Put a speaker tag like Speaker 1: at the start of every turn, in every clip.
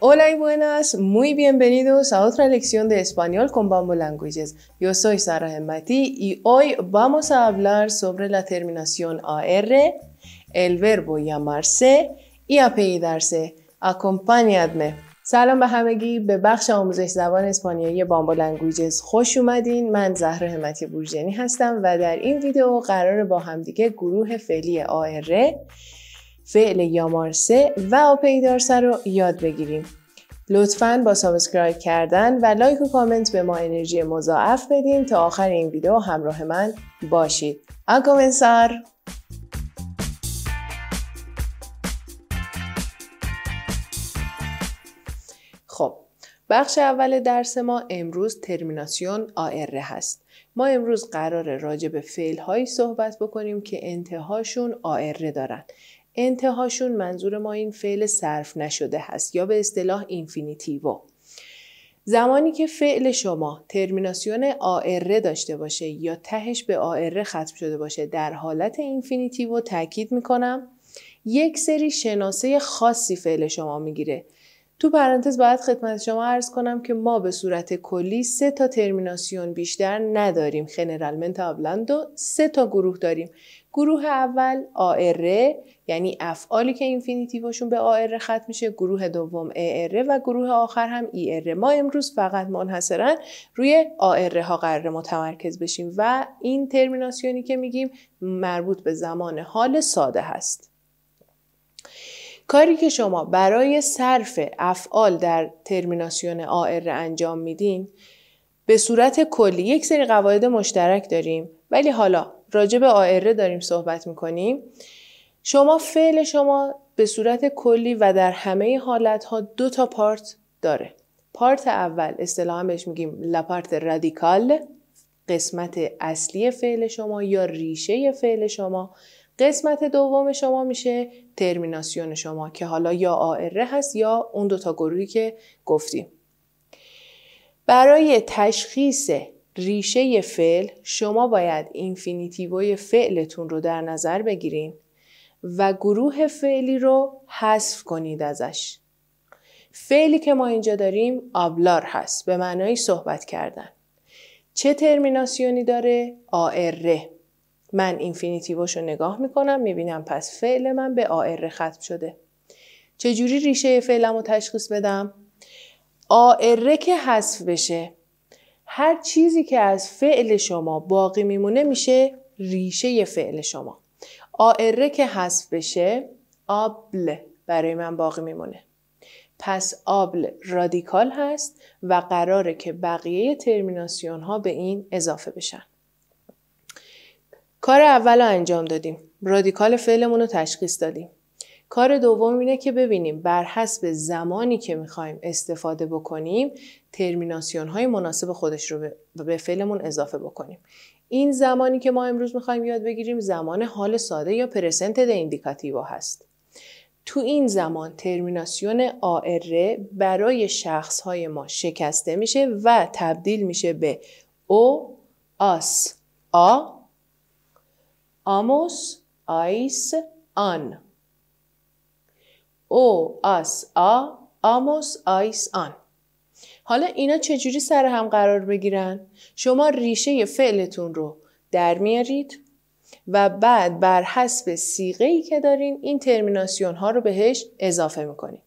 Speaker 1: Hola y buenas, muy bienvenidos a otra lección de español con Bamboo Languages. Yo soy Sara Gemati y hoy vamos a hablar sobre la terminación AR, el verbo llamarse y apellidarse. Acompáñadme. سلام به همگی به بخش آموزش زبان اسپانیایی بامبو لنگویجز خوش اومدین من زهرا همتی بورژنی هستم و در این ویدیو قرار با همدیگه گروه فعلی آره فعل یامارسه و سر رو یاد بگیریم. لطفا با سابسکرایب کردن و لایک و کامنت به ما انرژی مضاعف بدیم تا آخر این ویدیو همراه من باشید. اکومنسار! خب بخش اول درس ما امروز ترمیناسیون آره هست. ما امروز قرار راجع به فعل هایی صحبت بکنیم که انتهاشون آره دارن. انتهاشون منظور ما این فعل صرف نشده هست یا به اصطلاح اینفینیتیو زمانی که فعل شما ترمیناسیون آره داشته باشه یا تهش به آره ختم شده باشه در حالت اینفینیتیو تاکید میکنم یک سری شناسه خاصی فعل شما میگیره تو پرانتز باید خدمت شما عرض کنم که ما به صورت کلی سه تا ترمیناسیون بیشتر نداریم خنرالمنت آبلاندو سه تا گروه داریم گروه اول آره یعنی افعالی که اینفینیتیوشون به آر ختم میشه گروه دوم ار و گروه آخر هم ار e ما امروز فقط منحصرا روی آر ها قرار متمرکز بشیم و این ترمیناسیونی که میگیم مربوط به زمان حال ساده هست کاری که شما برای صرف افعال در ترمیناسیون آر انجام میدین به صورت کلی یک سری قواعد مشترک داریم ولی حالا راجع به آره داریم صحبت میکنیم شما فعل شما به صورت کلی و در همه حالت ها دو تا پارت داره پارت اول اصطلاحا بهش میگیم لپارت رادیکال قسمت اصلی فعل شما یا ریشه فعل شما قسمت دوم شما میشه ترمیناسیون شما که حالا یا آره هست یا اون دوتا گروهی که گفتیم برای تشخیص ریشه فعل شما باید اینفینیتیوی فعلتون رو در نظر بگیرین و گروه فعلی رو حذف کنید ازش. فعلی که ما اینجا داریم آبلار هست به معنای صحبت کردن. چه ترمیناسیونی داره؟ آره. من اینفینیتیوش رو نگاه میکنم میبینم پس فعل من به آر ختم شده. چجوری ریشه فعلم رو تشخیص بدم؟ آره که حذف بشه هر چیزی که از فعل شما باقی میمونه میشه ریشه فعل شما آره که حذف بشه آبل برای من باقی میمونه پس آبل رادیکال هست و قراره که بقیه ترمیناسیون ها به این اضافه بشن کار اول رو انجام دادیم. رادیکال فعلمون رو تشخیص دادیم. کار دوم اینه که ببینیم بر حسب زمانی که میخوایم استفاده بکنیم ترمیناسیون های مناسب خودش رو به فعلمون اضافه بکنیم. این زمانی که ما امروز میخوایم یاد بگیریم زمان حال ساده یا پرسنت د ایندیکاتیوا هست. تو این زمان ترمیناسیون آره برای شخص های ما شکسته میشه و تبدیل میشه به او آس آ Amos, ais, an. او as آ آموس آیس آن حالا اینا چجوری سر هم قرار بگیرن؟ شما ریشه فعلتون رو در میارید و بعد بر حسب سیغه ای که دارین این ترمیناسیون ها رو بهش اضافه میکنین.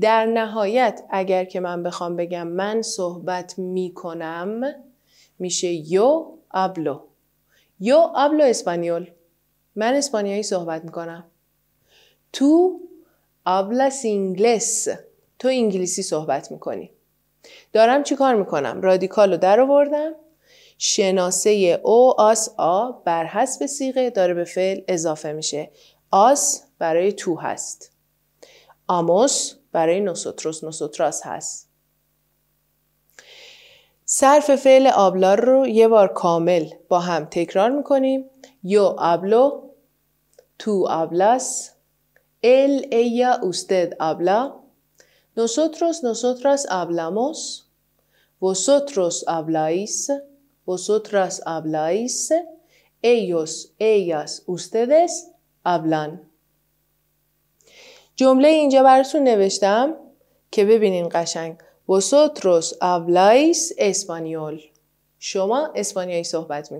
Speaker 1: در نهایت اگر که من بخوام بگم من صحبت میکنم میشه یو ابلو. یو ابلو اسپانیول. من اسپانیایی صحبت میکنم تو ابلس انگلیس. تو انگلیسی صحبت میکنی دارم چی کار میکنم رادیکال رو در آوردم شناسه او آس آ بر حسب سیغه داره به فعل اضافه میشه آس برای تو هست آموس برای نوسوتروس نوسوتراس هست صرف فعل آبلار رو یه بار کامل با هم تکرار میکنیم Yo hablo, tú hablas, él, ella, usted habla, nosotros, nosotras hablamos, vosotros habláis, vosotras habláis, ellos, ellas, ustedes hablan. جمله اینجا براتون نوشتم که ببینین قشنگ vosotros habláis español شما اسپانیایی صحبت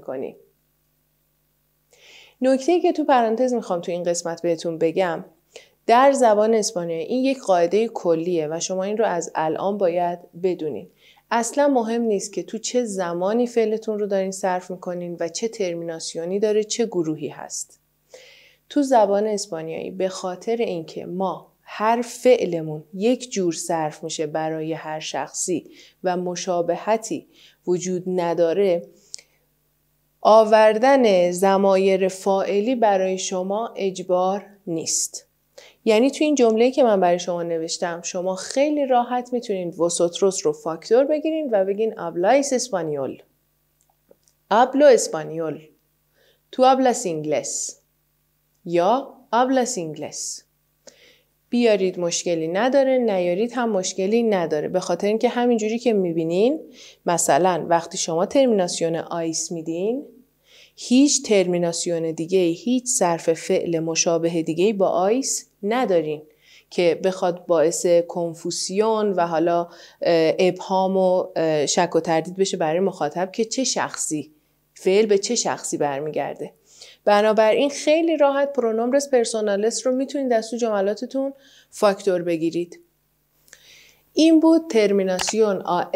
Speaker 1: نکته که تو پرانتز میخوام تو این قسمت بهتون بگم در زبان اسپانیایی این یک قاعده کلیه و شما این رو از الان باید بدونید اصلا مهم نیست که تو چه زمانی فعلتون رو دارین صرف میکنین و چه ترمیناسیونی داره چه گروهی هست تو زبان اسپانیایی به خاطر اینکه ما هر فعلمون یک جور صرف میشه برای هر شخصی و مشابهتی وجود نداره آوردن زمایر فائلی برای شما اجبار نیست. یعنی تو این جمله که من برای شما نوشتم شما خیلی راحت میتونید وسوتروس رو فاکتور بگیرین و بگین ابلایس اسپانیول ابلو اسپانیول تو ابلاس انگلس یا ابلاس انگلس بیارید مشکلی نداره نیارید هم مشکلی نداره به خاطر اینکه همینجوری که میبینین مثلا وقتی شما ترمیناسیون آیس میدین هیچ ترمیناسیون دیگه هیچ صرف فعل مشابه دیگه با آیس ندارین که بخواد باعث کنفوسیون و حالا ابهام و شک و تردید بشه برای مخاطب که چه شخصی فعل به چه شخصی برمیگرده بنابراین خیلی راحت پرونومرس پرسونالس رو میتونید از تو جملاتتون فاکتور بگیرید این بود ترمیناسیون آر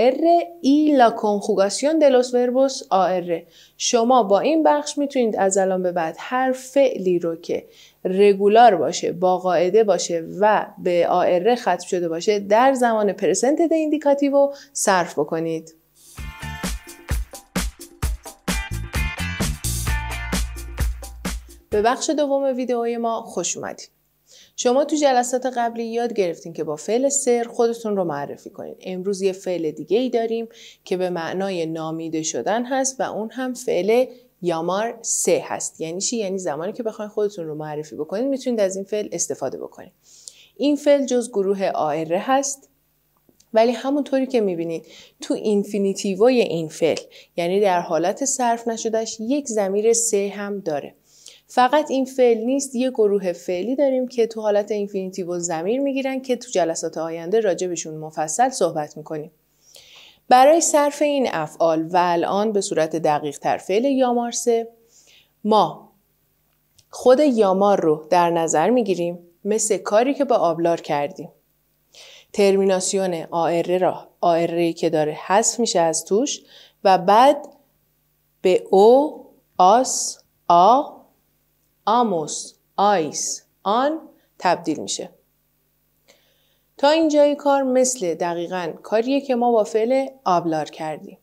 Speaker 1: ای لا کنخوگاسیون دلوس وربوس آر شما با این بخش میتونید از الان به بعد هر فعلی رو که رگولار باشه با قاعده باشه و به آر ختم شده باشه در زمان پرسنت د ایندیکاتیو صرف بکنید به بخش دوم ویدئوی ما خوش اومدید شما تو جلسات قبلی یاد گرفتین که با فعل سر خودتون رو معرفی کنید. امروز یه فعل دیگه ای داریم که به معنای نامیده شدن هست و اون هم فعل یامار سه هست. یعنی چی؟ یعنی زمانی که بخواید خودتون رو معرفی بکنید میتونید از این فعل استفاده بکنید. این فعل جز گروه آره هست ولی همونطوری که میبینید تو اینفینیتیوای این فعل یعنی در حالت صرف نشدهش یک زمیر سه هم داره فقط این فعل نیست یه گروه فعلی داریم که تو حالت اینفینیتیو و زمیر میگیرن که تو جلسات آینده راجبشون مفصل صحبت میکنیم برای صرف این افعال و الان به صورت دقیق تر فعل یامارسه ما خود یامار رو در نظر میگیریم مثل کاری که با آبلار کردیم ترمیناسیون آره را آره که داره حذف میشه از توش و بعد به او آس آ آموس آیس آن تبدیل میشه تا اینجای کار مثل دقیقا کاریه که ما با فعل آبلار کردیم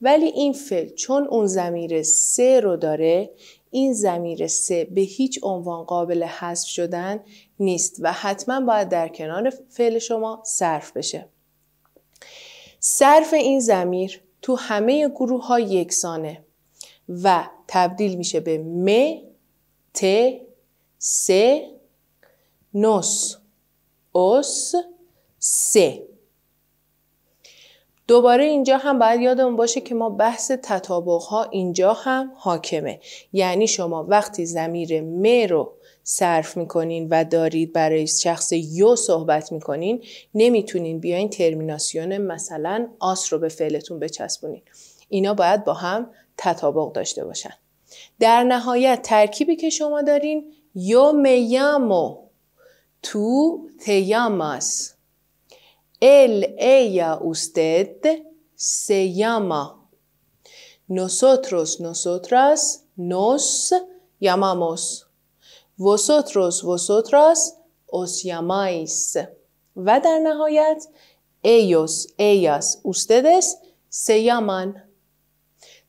Speaker 1: ولی این فعل چون اون زمیر سه رو داره این زمیر سه به هیچ عنوان قابل حذف شدن نیست و حتما باید در کنار فعل شما صرف بشه صرف این زمیر تو همه گروه ها یکسانه و تبدیل میشه به م T, C, nos, os, دوباره اینجا هم باید یادمون باشه که ما بحث تطابق ها اینجا هم حاکمه یعنی شما وقتی زمیر م رو صرف میکنین و دارید برای شخص یو صحبت میکنین نمیتونین بیاین ترمیناسیون مثلا آس رو به فعلتون بچسبونین اینا باید با هم تطابق داشته باشن در نهایت ترکیبی که شما دارین یو میامو تو تیاماس ال ایا استد سیاما نوسوتروس نوسوتراس نوس یاماموس وسوتروس وسوتراس اوس یامایس و در نهایت ایوس ایاس استدس سیامان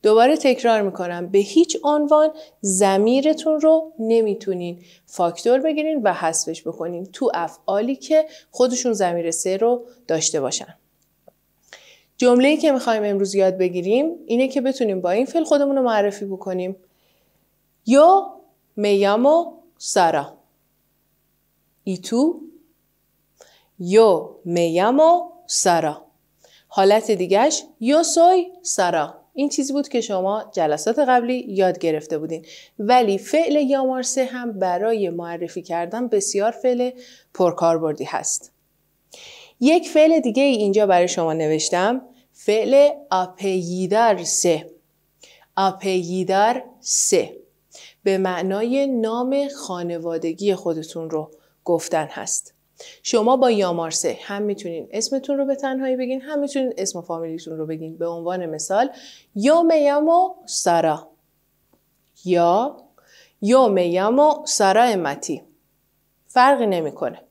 Speaker 1: دوباره تکرار میکنم به هیچ عنوان زمیرتون رو نمیتونین فاکتور بگیرین و حذفش بکنین تو افعالی که خودشون زمیر سه رو داشته باشن جمله‌ای که میخوایم امروز یاد بگیریم اینه که بتونیم با این فعل خودمون رو معرفی بکنیم یا میامو سارا ای تو یو میامو سارا حالت دیگهش یا سوی سارا این چیزی بود که شما جلسات قبلی یاد گرفته بودین ولی فعل یامارسه هم برای معرفی کردن بسیار فعل پرکاربردی هست یک فعل دیگه ای اینجا برای شما نوشتم فعل اپیدار سه اپیدار سه به معنای نام خانوادگی خودتون رو گفتن هست شما با یامارسه هم میتونین اسمتون رو به تنهایی بگین هم میتونین اسم و فامیلیتون رو بگین به عنوان مثال یا و سارا یا یا میامو سارا امتی فرقی نمیکنه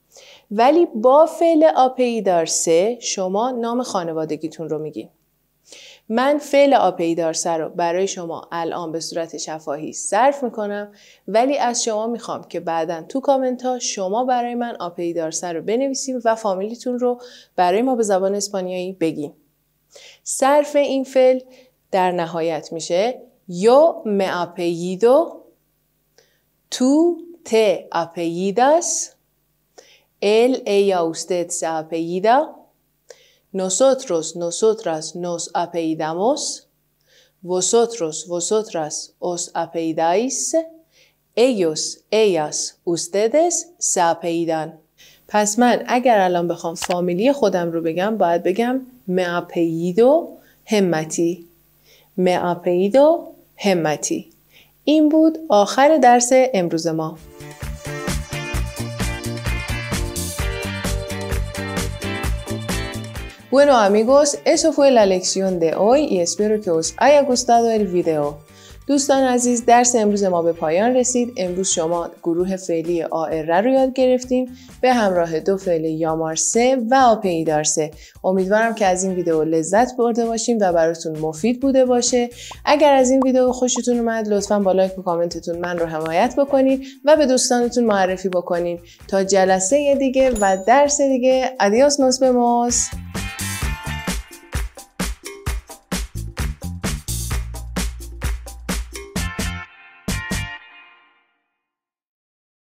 Speaker 1: ولی با فعل سه شما نام خانوادگیتون رو میگین من فعل آپیدارسه رو برای شما الان به صورت شفاهی صرف میکنم ولی از شما میخوام که بعدا تو کامنت ها شما برای من آپیدارسه رو بنویسیم و فامیلیتون رو برای ما به زبان اسپانیایی بگیم صرف این فعل در نهایت میشه یو مآپیدو، تو ت آپیداس، ال ایا اوستد se Nosotros, nosotras nos apellidamos. Vosotros, vosotras os apellidáis. Ellos, ellas, ustedes se apellidan. پس من اگر الان بخوام فامیلی خودم رو بگم باید بگم معپیدو همتی معپیدو همتی این بود آخر درس امروز ما Bueno amigos, eso fue la lección de hoy y espero que os haya gustado el video. دوستان عزیز درس امروز ما به پایان رسید امروز شما گروه فعلی آره رو یاد گرفتیم به همراه دو فعل یامار سه و آپیدار سه امیدوارم که از این ویدیو لذت برده باشیم و براتون مفید بوده باشه اگر از این ویدیو خوشتون اومد لطفا با لایک و کامنتتون من رو حمایت بکنید و به دوستانتون معرفی بکنید تا جلسه دیگه و درس دیگه ادیاس نوس ماست.